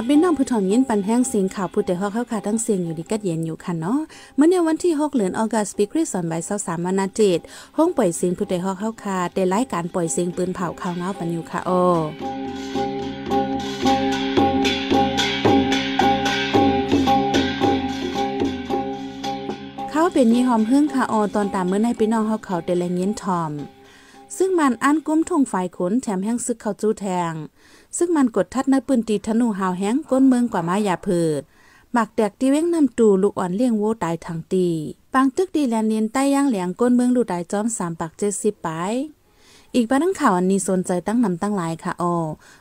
ค่ะพี่น้องผู้ถ่อมยินปันแห้งเสียงข่าวผู้แต่ือกเข้าคาะทั้งเสียงอยู่ดีกัดเย็นอยู่คันเนาะเมื่อในวันที่6เหลือนออกัสปีคริสต์ศักราช23มนาเจิต ห้องปล่อยเสียงผู้แต่ือกเข้าคาะได้ไยการปล่อยเสียงปืนเผาข่าวเงาปันอยู่ค่ะโอเขาเป็นยี่หอมเฮื่องคาะโอตอนตามเมื่อในพี่น้องเขาเขาเดลแรงเยนทอม ซึ่งมันอันกุ้มทงไฟขนแถมแห้งซึกเขาจู้แทงซึ่งมันกดทัดนปืนตีธนูหาวแห้งก้นเมืองกว่า มายาเพิดหมักแดกตีเว้งนำตูลูกอ่อนเลี้ยงโวตายทางตีปางตึกดีแลนเนียนใต้ย่างเหลียงก้นเมืองดูดายจอมสามปากเจ็ดสิบไปอีกบ้านังข่าวอันนี้สนใจตั้งนำตั้งหลายค่ะออ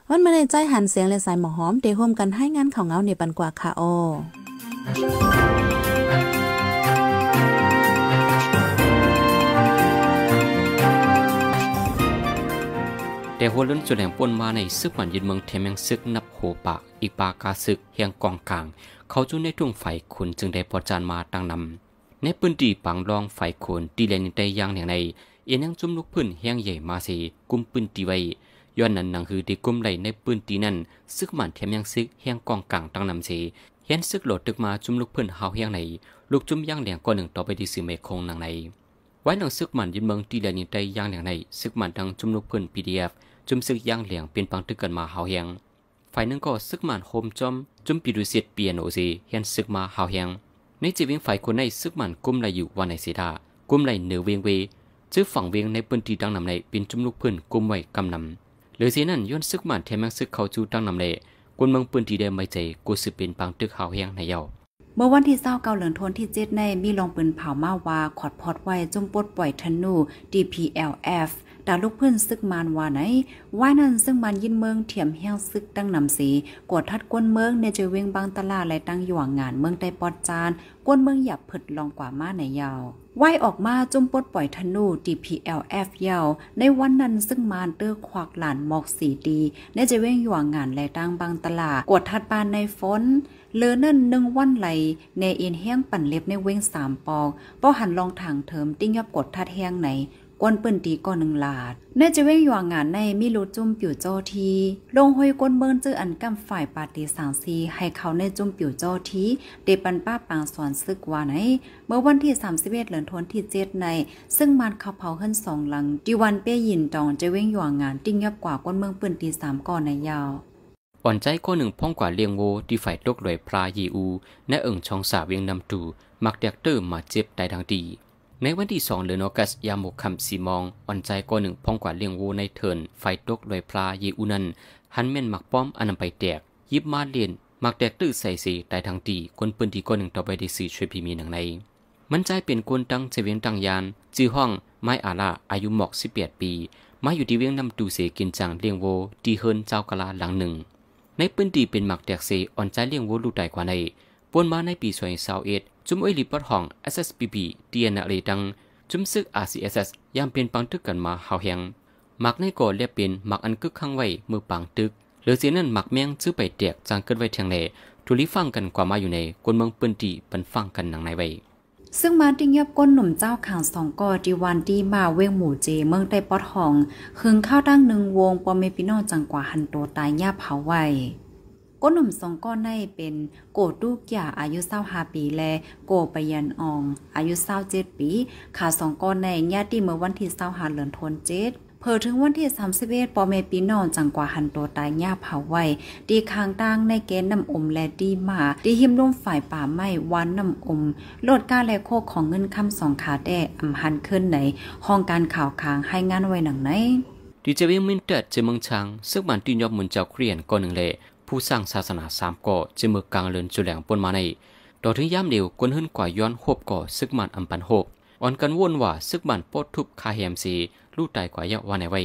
วันมาในใจหันเสียง และสายหมอหอมเดโฮมกันให้งานข่าวเงาในปันกว่าค่ะออแต่หัวล้นสุดแห่งปนมาในซึกหมันยืนเมืองเทมยังซึกนับโหปากอีกปากาซึกเฮียงกองกลางเขาจุ้นในทุ่งไฟขุนจึงได้ปอจานมาตั้งนำในพื้นที่ปังรองไฟขุนทีแลนได้ย่างอย่างในเอียนังจุ่มลูกพื้นเฮียงใหญ่มาสีกุมปืนตีไว้ย้อนนั้นนังคือทีกุมไหลในปืนตีนั้นซึกหมันเทมยังซึกเฮียงกองกลางตั้งนำสีเห็นซึกโหลดตึกมาจุ่มลูกพื้นเฮาเฮียงในลูกจุ่มย่างเหลียงก้อนหนึ่งต่อไปดีสื่อเมฆคงนังในไว้หนังซึกหมันยืนเมืองทีแลนได้ย่างอย่างในซึกหมันทางจุ่มลูกพื้น PDF จุมซึกย่างเหลียงเป็นปังตึกกันมาเฮาเฮียง ฝ่ายนึงก็ซึกมันโฮมจอมจุมปีดูเสียดเปียโนซีเฮียนซึกมาเฮาเฮียง ในจีวิงฝ่ายคนในซึกมันกุมไหลอยู่วันในเสดา กุมไหลเหนือเวียงเวซื้อฝั่งเวียงในพื้นที่ดังนำในเป็นจุมลูกพื้นกุมไว้กำนำหรือเสียนั่นย้อนซึกมันแทมังซึกเขาจูดังนำในกวนเมืองปืนที่เดิมไม่ใจกูสืบเป็นปังตึกเฮาเฮียงในเยาเมื่อวันที่เศร้าเกาเหลืองทนที่เจ็ดในมีลองปืนเผามาว่าขอดพอดไว้จุมปดปล่อยธนู DPLF แต่ลูกเพื่อนซึกมานว่าไหนว่ายนั่นซึ่งมันยินเมืองเถียมแห้วซึกตั้งนำสีกดทัดกวนเมืองในเจะเวงบางตลาดไละตั้งอยู่งงานเมืองใต้ปอดจาน กวนเมืองหยับผึดลองกว่ามาในยาวว่ายออกมาจมปดปล่อยธนู DPLF ยาว ในวันนั้นซึ่งมานเตอร์ควักหลานหมอกสีดีในเจเว้งหยวงงานแลตั้งบางตลาดกดทัดปานในฝนเลือนั่นหนึ่งวันไหลในเอ็นแห้งปั่นเล็บในเว้งสามปอกพอหันลองทางเทิมติ้งยับกดทัดแห้งไหนก้นเปิ้นตีก่อนหนึ่งลาดแน่จะเว้งหยวงงานในมิรูจุ่มปิ่วจอที ลงห้อยก้นเบิ้งจื้ออันกำฝ่ายปาติสางซีให้เขาในจุ่มปิ่วจอที เดปันป้าปางสอนซึกว่าไหนเมื่อวันที่31เดือนธันวาคมที่7ใน ซึ่งมันเขาเผาขึ้นสองหลังดิวันเป้ยินตอง จะเว้งหยวงงานติ้งยับกว่าก้นเมืองเปิ้นตี3ก่อนในยาวอ่อนใจก้นหนึ่งพ้องกว่าเลียงโวที่ฝ่ายโลกหลวยพรายีอูในเอิ่งชองสาเวียงนำตูมักเดกเตอร์มาเจ็บได้ทางดีในวันที่สองเดือนอกัสยามุคำสีมองอ่อนใจกวหนึ่งพ้องกว่าเลี้ยงวูในเทินไฟตกลอยพลาเยอุนัน หันเม่นหมักป้อมอันนำไปแตก ยิบมาเลียนหมักแตกตื้อใส่สีตายทางตีคนปืนที่กวหนึ่งต่อไปได้สีช่วยพิมีหนังใน มันใจเป็นคนตั้งเจเวียงตั้งยานจื้อห้อง ไม้อาลาอายุหมอกสิบแปดปี มาอยู่ที่เวียงนำดูเสกินจังเลี้ยงโวดีเฮินเจ้ากะลาหลังหนึ่ง ในปืนดีเป็นหมักแตกเสอ่อนใจเลี้ยงโวลูกใดกว่าในปนมาในปีสวยสาวเอ็ดจุมอ้ยลีปอดห้อง s s p p t n a ดัง จุมซึก RCSS ยามเปลี่ยนปังตึกกันมาเฮาแหงมักในก่อเรียบเป็นมักอันกึกข้างไว้มือปังตึก หรือเสียนั่นมักแมงซื้อไปเตียกจางเกิดไว้เทียงเลทุลิฟังกันกว่ามาอยู่ใน กวนเมืองปืนตีเป็นฟังกันหนังในไว้ ซึ่งมาติงยับก้นหนุ่มเจ้าข่างสองกอดีวันดีมาเวงหมู่เจเมืองได้ปอดหองคึงข้าวตั้งหนึ่งวงปอมเมปิโนจังกว่าหันตัวตายยาเผาไว้ก้นหนุ่มสองก้อนในเป็นโกดูกหยาอายุเศร้าหาปีแลโกปยันอองอายุเศร้าเจ็ดปี ขาสองก้อนในญาติเมื่อวันที่เศร้าหาเหลือนทนเจ็ดเผอถึงวันที่31ปอเมปีนอนจัง กว่าหันตัวตายย่าเผาไว้ดีคางตั้งในเกณฑ์นำอมและดีมาดีหิมร่มฝ่ายป่าไม้วันนำอมโลดก้าและโคกของเงินคำสองขาแด่อำหันขึ้นในห้องการข่าวค้างให้งานไว้หนังไหนดีเจวิมินเตดเจมังชังซึ่งมันตีนยอบมุนเจ้าเครียนกอนหนึ่งเลยผู้สร้างศาสนาสามก่อจะมือกลางเลินจุแหลงปนมาใน ต่อถึงย่ำเดียวกวนหึ้นกว่าย้อนหบก่อซึกมันอัมปันหบอ่อนกันว่นว่าซึกมันโปดทุบคาแฮมสีลู่ตกว่ายะวันในไว้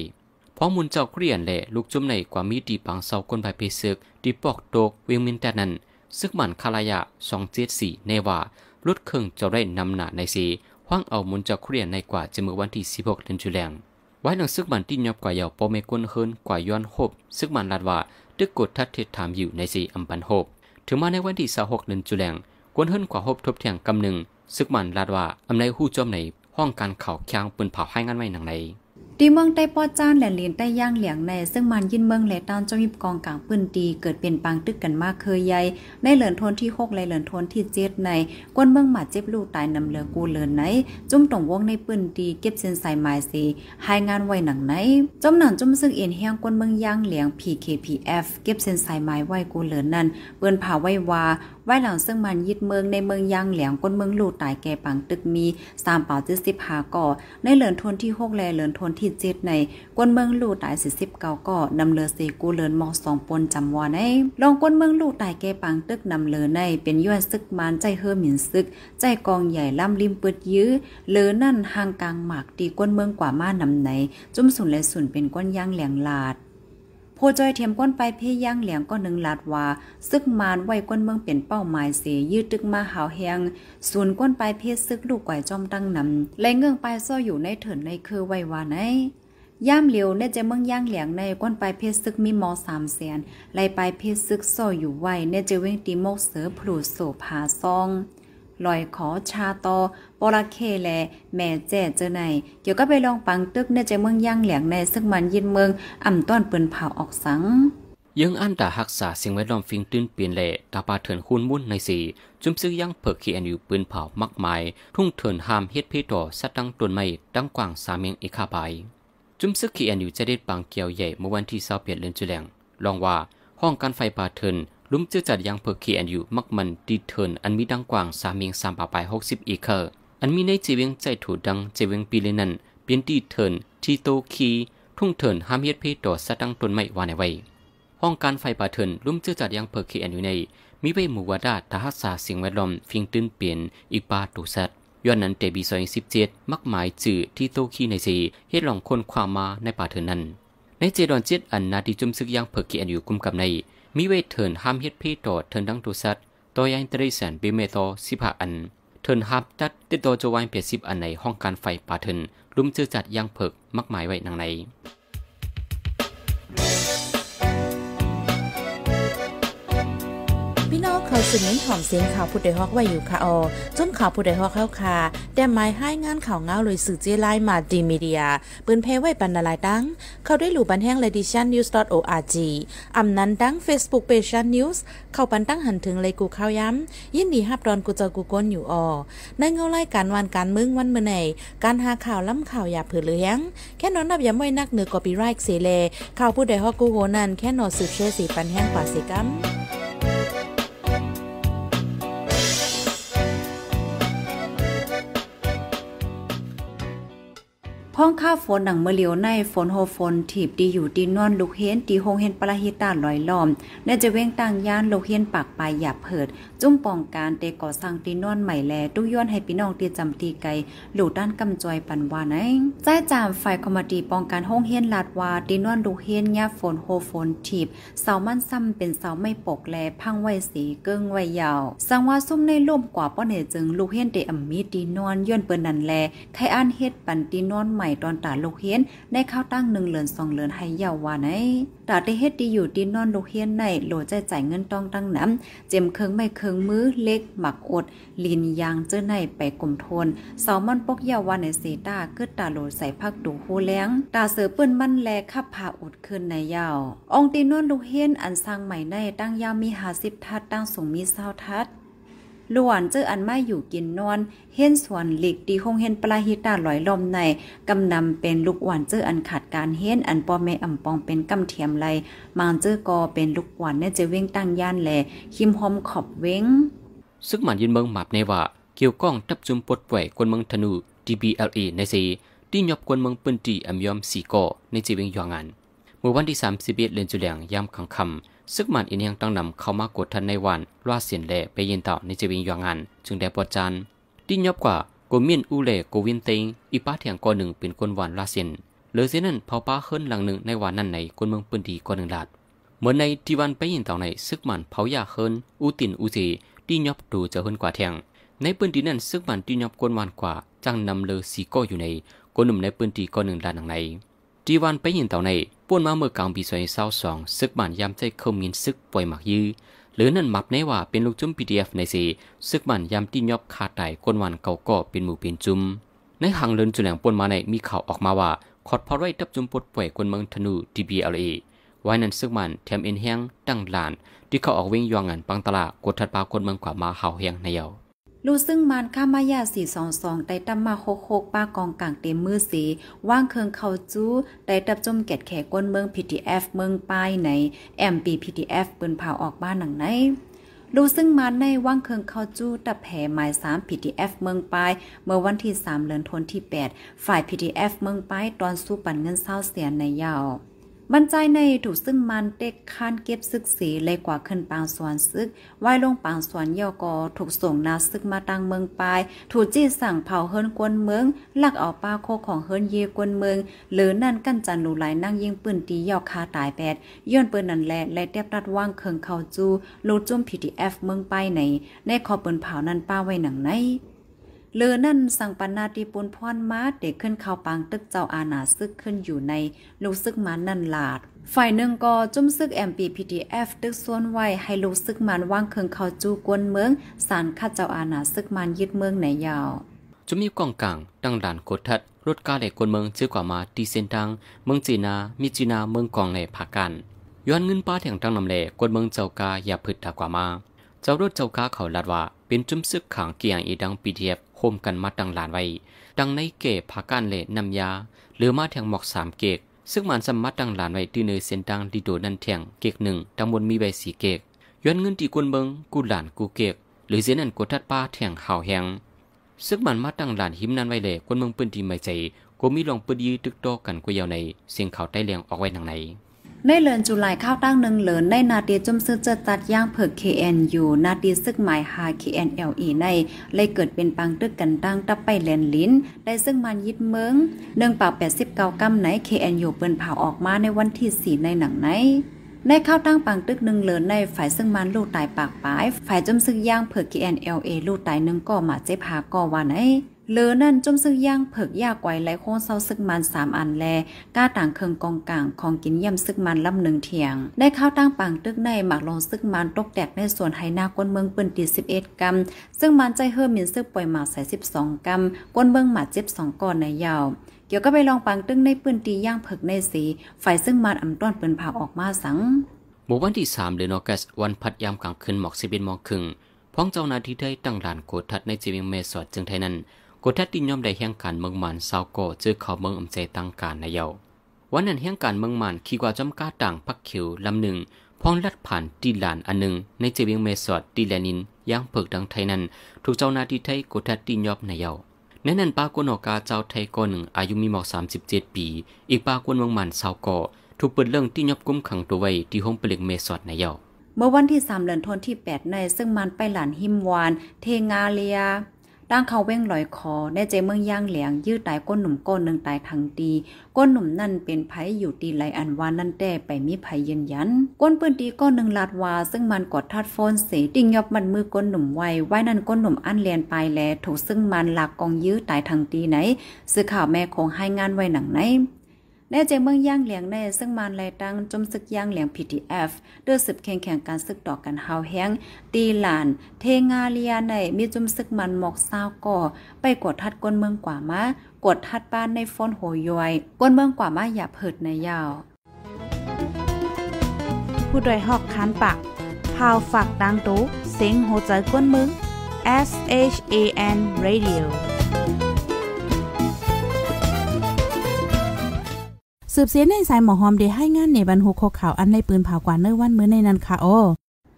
พอมุนเจ้าเกรียนแหละลูกจุ่มในกว่ามีดีปังเสากนไปเพศึกดีปอกโตกเวียงมินแต่นั้นซึกมันคาลายะสองเจ็ดสี่ในว่าลดเครื่องจะได้นำหนาในสีห้างเอามุนเจ้าเกรียนในกว่าจะมือวันที่สิบหกเดือนจุแลงไว้หนังซึกมันที่ยอบกว่าเยาวปอเมกุนเฮินกว่าย้อนหบซึกมันลาดว่าดึกกดทัดเท t h ถามอยู่ในสีอัมปันโฮบถึงมาในวันที่สาหกเดือนจุแลงกวนเฮิรนกว่าหบทบเทียงกำหนึ่ง ซึกมันลาดว่าอำในหู้จอมในห้องการเข่าแข้งปืนเผาให้งานไว้หนังในดีเมืองใต้ป้อจ้านแหลนเหรียญใต้ย่างเหลียงในซึ่งมันยินเมืองแหลตอนเจ้ายิบกองกลางปืนตีเกิดเป็นปังตึกกันมากเคยใหญ่ในเหลือนทนที่หกลยเหลือนทนที่เจ็ดในกวนเมืองหมาเจ็บลูกตายนำเหลือกูเลือนไหนจุ่มตรงวงในปืนตีเก็บเส้นสายหมายสีหายงานไว้หนังไหนจมหนังจุ่มซึ่งเอ็นแห้งกวนเมืองย่างเหลียง PKPF เก็บเส้นสายหมายไว้กูเลือนนั้นเปืนผ่าไว้วาไว้หลังซึ่งมันยึดเมืองในเมืองยางเหลียงก้นเมืองลูดตายแก่ปังตึกมีสามเป่าจดสิบหาก่อในเหลือนทนที่หกแลเหลือนทนที่เจ็ดในก้นเมืองลูดตายสิสิบเก้าก่อนำเลือสีกูเหลือนมองสองปนจำวอในลองก้นเมืองลูดตายแก่ปังตึกนำเลือในเป็นย้อนซึกมันใจเฮิอหมิ่นซึก ใจกองใหญ่ล่ำริมเปิดยื้อเลือนั่นห่างกลางหมากตีก้นเมืองกว่ามานำไหน จุ่มสุนและสุนเป็นก้นย่างแหลงลาดผู้จอยเทียมก้นไปเพย่างเหลียงก็หนึ่งลาดว่าซึกมานไว้ก้นเมืองเป็นเป้าหมายเสียยืดตึกมาหาวแหงส่วนก้นไปเพ่ซึกลูกไก่จอมตั้งนำและเงื่องไปซ้ออยู่ในเถินในคือไว้ว่าไหนย่ามเหลียวในจจเมืองย่างเหลียงในก้นไปเพศซึกมีมอสามแสนไลไปเพศซึกซ้ออยู่ไว้ในจจเว้งตีโมกเสือผลูโสผาซองลอยขอชาตอปราเคแล แม่แจ้เจอในเกี่ยวก็ไปลองปังตึกในใจเมืองย่างแหลงในซึ่งมันยินเมืองอ่ำต้อนเปินเผาออกสัง ยังอันตาหักษา สิ่งแวดล้อมฟิงตื้นเปลี่ยนแหล่ตาปาเถินค้นมุ่นในสี จุมซึ่งยังเผิกขี้แนอยู่ปืนเผามากมายทุ่งเถินหามเฮ็ดพีต่อสัตตังตนไม่ตั้งกว่างสามเีงอีกข้าไปจุมซึ่งขี้แนอยู่จะเด็ดังเกี่ยวใหญ่เมื่อวันที่เาราเปลี่ยนเลนจุแหลงลองว่าห้องการไฟปาเถินุ่มเจ้าจัดยังเพอร์เคนอยู่มักมันดีเทินอันมีดังกว่างสามีงสามป่าปไปหกสิบอีเคอร์อันมีในเจวิงใจถูดังเจวิงปีเลนันเปลี่ยนดีเทินทีโตคีทุ่งเทินห้ามเฮ็ดเพต่อสะดังต้นไม้วานไอไว้ ห้องการไฟป่าเทินลุ่มเจ้าจัดยังเพอร์เคนอยู่ในมีไว้หมูวาดาทหาสาสิ่งแวดล้อมฟิงตื้นเปลี่ยนอีกป่าตูแซดย้อนนั้นเตบีซอยสิบเจ็ดมักหมายจื่อทีโตคีในสีเฮ็ดลองคนความมาในป่าเทินนั้น ในเจดอนเจ็ดอันนาทีจุมซึกยังเพอร์เคนอยู่กุมกับในมิเวทเถินห้ามเฮ็ดพี่ต่อเถินทั้งตุสัตตัวยังตรีแสนบิเมโตสิบหาอันเถินฮามจัดติดตัวจวายเปียสิบอันในห้องการไฟป่าเถินลุมจื่อจัดยังเผิกมักหมายไว้นางในอยสือเน้นหอมเสียงข่าวผู้ใดฮอกไว้อยู่ค่ะออจนข่าวผู้ใดฮอกเข้าค่ะแต่หมายให้งานข่าวเงาเลยสื่อเจไลมาดีมีเดียปืนเพไว้ปันนาลายดังเขาได้หลู่บันแห้งเลดิชันนิวส์ .org อำนั้นดัง Facebook Page ชันนิวส์เข้าปันตั้งหันถึงเลยกูข้าวย้ำยินดีฮับดอนกูเจอกูก้นอยู่ออในเงาไล่การวันการมึงวันเมื่อไหการหาข่าวล้ำข่าวอย่าเผือเลี้ยงแค่นอนนับอย่าไว่นักเหนือกอปีไรค์เสเลข่าวผู้ใดฮอกกูโหนันแค่นอนสืบเชื่อสีปันแห้งกว่าสีกัม้องข้าฝนหนังเมื่อเลียวในฝนโฮฝนถีบดีอยู่ดีนอน ลูกเฮนตีโฮงเฮนปลาฮิตาลอยล้อมและจะเว้งต่างย่านลูกเฮนปากปลายหยาบเผิด จุ้มปองการเตก่อสร้างตีนอนใหม่แลตู้ย้อนให้พี่น้องตีจำตีไก่หลูด้านกำจอยปันวานไอ้ใจจามฝ่ายคอมดีปองการหงเฮนลาดวาตีนอนลูกเฮนยาฝนโฮฝนถีบเสามันซ้ำเป็นเสาไม่ปกแลพังไว้สีเกิ้งไว้ยาว สังว่าซุ่มในล่มกว่าป้อเหนือจึงลูกเฮนเตอ่ำมีตีนอนย้อนเปิดนันแลไข่อันเฮ็ดปันตีนอนใหม่ตอนตาลูกเฮียนได้ข้าวตั้งหนึ่งเหลือนสองเหลือนให้ยาววาไหนตาที่เฮ็ดดีอยู่ดีนอนลูกเฮียนในโหลใจจ่ายเงินต้องตั้งน้ำเจมเคิงไม่เคิงมือ เล็กหมักอด ลินยางเจ้าในไปกลมทนสามันปกยาววาาในเซตาเกิดตาโหลใส่พักดูหูแล้ง ตาเสือปืนมั่นแลขับพาอดขึ้นในยาว องตีนอนลูกเฮียนอันสร้างใหม่ในตั้งยาวมีหาสิบทัดตั้งสูงมีเศร้าทัดล้วนเจออันไม่อยู่กินนอนเห็นสวนหลีกดีคงเห็นปลาฮิตาลอยลมใน กำนำเป็นลูกหวานเจออันขาดการเห็นอันปอแม่อ่าปองเป็นกำเทียมไรมางเจอกอเป็นลูกหวานเนี่ยจะเว้งตั้งย่านแหล่คิมหอมขอบเว้งซึ่งมันยินเมืองหมับในว่าเกี่ยวก้องทับจุมปดแหวกคนเมืองธนู DBLA ในสีที่หยบควนเมืองปืนตีอํมยอมสีกอในจีเวงยองาันเมื่อวันที่31เดือนจุแดงยามขังคำซึ่งมันอินยังต้องนำเข้ามากดทันในวันล่าเสียนแล่ไปยินต่อในจีวิงยองอันจึงได้ปวดจันดิ้นยอบกว่าโกมินอูเลโกวินติงอีป้าเถียงก้อนหนึ่งเป็นคนหวานล่าเสียนหลือเสียนั้นเผาป้าเฮิรนหลังหนึ่งในวันนั้นในคนเมืองปืนดีก้อนหนึ่งหลาดเหมือนในที่วันไปยินต่อในซึกมันเผายาเฮิรนอูตินอูสีดิ้นยอบดูจะเฮิรนกว่าเถียงในปืนดีนั้นซึกมันดิ้นยอบกวนวันกว่าจังนำเลือสีก้อยู่ในกอหนุ่มในปืนดีก้อนหนึ่งหลาดหนังในจีวันไปยินเต่าในปวนมาเมื่อกลางปีส xoay sao sòng s ứ ม bản yam thế không nhìn ่ ứ ยหมักยื้อหรือนั่นมับในว่าเป็นลูกจุ้มพีีดเอฟในสีซึกมันยามที่ยอบขาดไตก้นวันเก่าก็เป็นหมู่เป็นจุ้มในหังเลินจุแหลงปวนมาในมีข่าวออกมาว่าคอดพอไรทับจุมปวดป่วยคนเมืองธนูีีบอลเอไว้นั้นซึกมันแถมเอ็นแห้งตั้งหลานที่เขาออกวิ่งยองงานปังตลากดทัดปาคนเมืองกว่ามาเฮาแห้งในเยาลูซึ่งมานข้ามายาส422ได้ตัามา66 ป้ากองกลางเต็มมือสี ว่างเคือง เขาจู้ได้ตับจมแกดแขกก้นเมืองพีทีเอฟเมืองป้ายในอมปีีพทีเอฟปืนเผาออกบ้านหนังไหนรูซึ่งมาในว่างเคืองเขาจู้ตะแผ่หมายสามพีทีเอฟเมืองป้ายเมื่อวันที่สามเดือนธันวาคมที่แปดฝ่ายพีทีเอฟเมืองป้ายตอนสู้ปั่นเงินเศร้าเสียในยาวบรรจัยในถูกซึ่งมัน เด็กคานเก็บซึกสีเลยกว่าขึ้นปางสวนซึก่ายลงปางสวนยอกอถูกส่งนาซึกมาตังเมืองปลายถูกจี้สั่งเผาเฮินกวนเมือง ลักเอาป้าโคของเฮินเยกวนเมือง หรือนั่นกั้นจันหลูไหลนั่งยิงปืนตียอกคาตายแปดย้อนปืนนั่นแหละ และเตียบรัดว่างเคิงเขาจูลูจุ่มพีทีเอฟเมืองไปใน ในขอปืนเผานั่นป้าไว้หนังไหนเลือนั่นสั่งปันาติปุนพรมาเด็กขึ้นเข้าปังตึกเจ้าอาณาซึกขึ้นอยู่ในลูกซึกมันนั่นหลาดฝ่ายหนึ่งก็จุ่มซึก MPPTF ตึกส่วนไว้ให้ลูกซึกมันว่างเคืองเข้าจูกวนเมืองสารข้าเจ้าอาณาซึกมันยึดเมืองไหนยาวจุมีกองกลาง ตั้งด่านกดทัดรถกาเหล็กกวนเมืองชื่อกว่ามาตีเส้นทางเมืองจีนา มิจีนาเมืองกองในผากันย้อนเงินป้าแถงตั้งนำเลกวนเมืองเจ้ากาอย่าพึดถากว่ามาเจ้ารถเจ้ากาเขาลาดว่า เป็นจุ่มซึกขังเกียงอีดังีียบมกันมาดังหลานไว้ดังในเก็ผากกานเละนำยา หรือมาแทงหมอกสามเกกซึ่งมันสมัดดังหลานไว้ที่เนยเส้นดังดีโดนันแทงเกกหนึ่งดังบนมีใบสีเกกย้อนเงินตีกวนเบิงกูหลานกูเกกหรือเสียนันกูทัดป้าแทงข่าวแหงซึ่งมันมาดังหลานหิมนันไว้เลยกวนเมืองปืนดีไม่ใจกูมีลองปืนยีตึกโตกันกูยาวใน เสียงข่าวใต้เลียงออกไว้ทางไหนในเลือนจุลายข้าวตั้งหนึ่งเหลินในนาตีจุ่มซื้อจะตัดย่างเผือก KNU นาตีซึกหมายหา KNLE ในเลยเกิดเป็นปังตึกกันตั้งตับไปแลนลิ้นได้ซึ่งมันยิดเมืองเนื่องปากแปดสิบเก้ากำไหน KNU เปิ้นเผาออกมาในวันที่สี่ในหนังไหนในข้าวตั้งปังตึกหนึ่งเหลินในฝ่ายซึ่งมันลูกตายปากปาย ฝ่ายจุ่มซึกย่างเผือก KNLA ลูกตายหนึ่งก็มาเจ็บหาก็ว่าไหนเลอนั่นจมซึกย่างเผิกยากไกวไหลโค้งเศร้าซึกมันสามอันแล ก้าต่างเคืองกองกลางของกินย่ำซึกมันลำหนึ่งเถียง ได้ข้าวตั้งปังตึกในหมักลงซึกมันตกแตกในส่วนไหนาก้นเมืองปืนตีสิบเอ็ดกำซึ่งมันใจเฮิร์มินซึกป่วยหมากใส่สิบสองกำก้นเมืองหมาเจ็บสองก่อนในยาว เกี่ยวก็ไปลองปังตึกงในปืนตีย่างเผิกในสีฝ่ายซึ่งมันอำต้อนปืนผ่าออกมาสังหมู่บ้านที่สามเดือนออกัสวันพัดยามกลางคืนหมอกสิบเอ็ดมองครึ่งพ้องเจ้านาที่ได้ตั้งด่านโกทัดในจีวิงเมสอดจึงไทยนั้นกทัดดินยอมได้แห่งการเมืองมันเศร้าก่อเจอเขาเมืองอำเจตังการนายเยาวันนั้นแห่งการเมืองมันขี่กว่าจำก้าต่างพักเขียวลำหนึ่งพ้องลัดผ่านตีหลานอันหนึ่งในเจวิงเมสอดตีแลนินย่างเผิกดังไทยนั้นถูกเจ้านาทีไทยกทัดดินยอมนายเยาในนั้นปากวนอกาเจ้าไทยก่อหนึ่งอายุมีหมอกสามสิบเจ็ดปีอีกปากวนเมืองมันเศร้าก่ถูกเปิดเรื่องที่ยอบกุ้มขังตัวไว้ที่ห้องเปลือกเมสอดนายเยาเมื่อวันที่สามเดือนทนที่แปดในซึ่งมันไปหลานหิมวานเทงาเลียด้านเขาเว้งลอยคอแน่ใจเมืองย่างเหลียง ยืดตายก้นหนุ่มก้นหนึ่งตายทางตีก้นหนุ่มนั่นเป็นไผอยู่ตีไหลอันวานนั่นแต่ไปมีไผยืนยันก้นปืนตีก้นหนึ่งลาดวาซึ่งมันกดทัดโฟนเสติ่งยอบมันมือก้นหนุ่มไว้ไว้นั่นก้นหนุ่มอันเลียนไปแลถูกซึ่งมันหลักกองยื้อตายทางตีไหนซื้อข่าวแม่คงให้งานไว้หนังไหนและเจเมืองย่างเหลียงในซึ่งมันไหลตังจมซึกย่างเหลียง p t f เดือสืบแข่งแข่งการซึกต่อกันเฮาแห้ง ตีหลาน เทงาเลียในมีจมซึกมันหมอกซาวก่อ ไปกดทัดก้นเมืองกว่ามากดทัดบ้านในฟ้นโหยวยก้นเมืองกว่ามาอย่าเผิดในยาวผู้ดยหอกคันปากพาวฝากดังตุ้เซ็งโหใจก้นมึง S H A N Radio สืบเสียในสายหมอหอม ได้ให้งานในบรรหุกขข่าวอันในปืนเผากว่าเนิ่นวันเมื่อในนั้นค่ะโอ้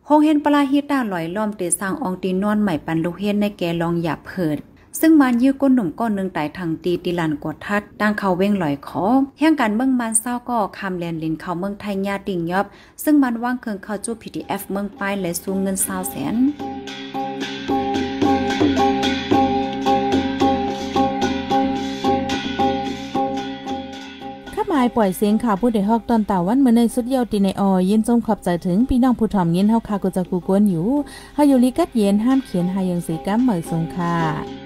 โงเฮนปลาฮิต้าลอยล้อมเตสร้างองตีนอนใหม่ปันลูกเฮนในแกลองหยาเผิด ซึ่งมันยื้อก้นหนุ่มก้อนนึงตายทางตีติลันกดทัดตั้งเขาเว้งลอยคอแห่งการเมืองมันเศร้าก็คำเรียนลินเขาเมืองไทยยาติงยอบ ซึ่งมันว่างเคืองเขาจู้พีดีเอฟเมืองป้ายและสูงเงินซาวแสนปล่อยเสียงข่าวผู้ใดฮอกตอนตาวันเมื่อในสุดเยาตีในออยินจมขอบใจถึง พี่น้องผู้ถ่อมเงินเฮาคากูจะกูกวนอยู่เฮาอยู่ลิกัดเย็นห้ามเขียนหายังสีกัามเหมยสงค่ะ